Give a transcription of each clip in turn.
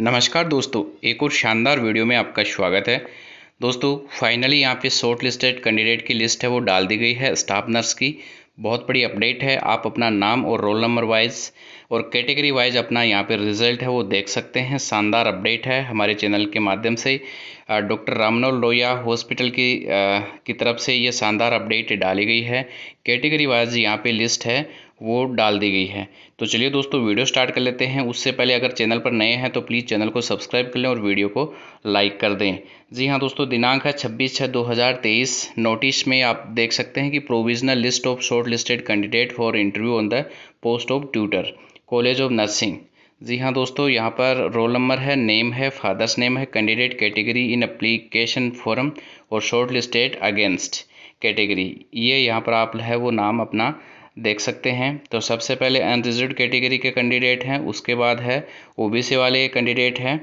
नमस्कार दोस्तों एक और शानदार वीडियो में आपका स्वागत है दोस्तों फाइनली यहाँ पे शॉर्ट लिस्टेड कैंडिडेट की लिस्ट है वो डाल दी गई है स्टाफ नर्स की बहुत बड़ी अपडेट है आप अपना नाम और रोल नंबर वाइज और कैटेगरी वाइज अपना यहाँ पे रिजल्ट है वो देख सकते हैं शानदार अपडेट है हमारे चैनल के माध्यम से डॉक्टर रामनव लोहिया हॉस्पिटल की की तरफ से ये शानदार अपडेट डाली गई है कैटेगरी वाइज यहाँ पे लिस्ट है वो डाल दी गई है तो चलिए दोस्तों वीडियो स्टार्ट कर लेते हैं उससे पहले अगर चैनल पर नए हैं तो प्लीज़ चैनल को सब्सक्राइब कर लें और वीडियो को लाइक कर दें जी हाँ दोस्तों दिनांक है 26 छः 2023 नोटिस में आप देख सकते हैं कि provisional list of short listed candidate for interview on the post of tutor college of nursing जी हाँ दोस्तों यहाँ पर रोल नंबर है नेम है फादर्स नेम है candidate category in application form और शॉर्ट लिस्टेड अगेंस्ट कैटेगरी ये यहाँ पर आप है वो नाम अपना देख सकते हैं तो सबसे पहले अनरिजर्व कैटेगरी के कैंडिडेट हैं उसके बाद है ओबीसी वाले कैंडिडेट हैं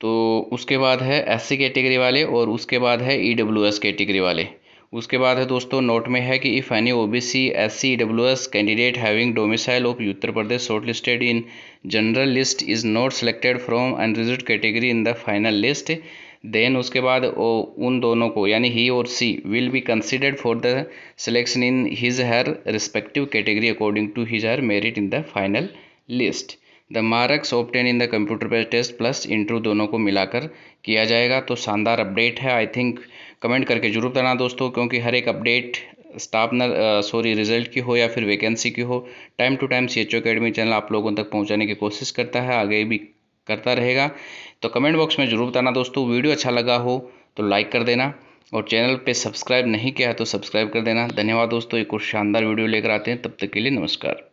तो उसके बाद है एससी कैटेगरी वाले और उसके बाद है ईडब्ल्यूएस e कैटेगरी वाले उसके बाद है दोस्तों नोट में है कि if any O B C S C W S candidate having domicile of Uttar Pradesh short listed in general list is not selected from unreserve category in the final list then उसके बाद उन दोनों को यानी ही और सी will be considered for the selection in his her respective category according to his her merit in the final list the marks obtained in the computer पे टेस्ट प्लस इंटरव्यू दोनों को मिलाकर किया जाएगा तो शानदार अपडेट है आई थिंक कमेंट करके जरूर बताना दोस्तों क्योंकि हर एक update staff nurse sorry result की हो या फिर वैकेंसी की हो time to time C H academy channel आप लोगों तक पहुंचाने की कोशिश करता है आगे भी करता रहेगा तो कमेंट बॉक्स में ज़रूर बताना दोस्तों वीडियो अच्छा लगा हो तो लाइक कर देना और चैनल पे सब्सक्राइब नहीं किया है तो सब्सक्राइब कर देना धन्यवाद दोस्तों एक और शानदार वीडियो लेकर आते हैं तब तक के लिए नमस्कार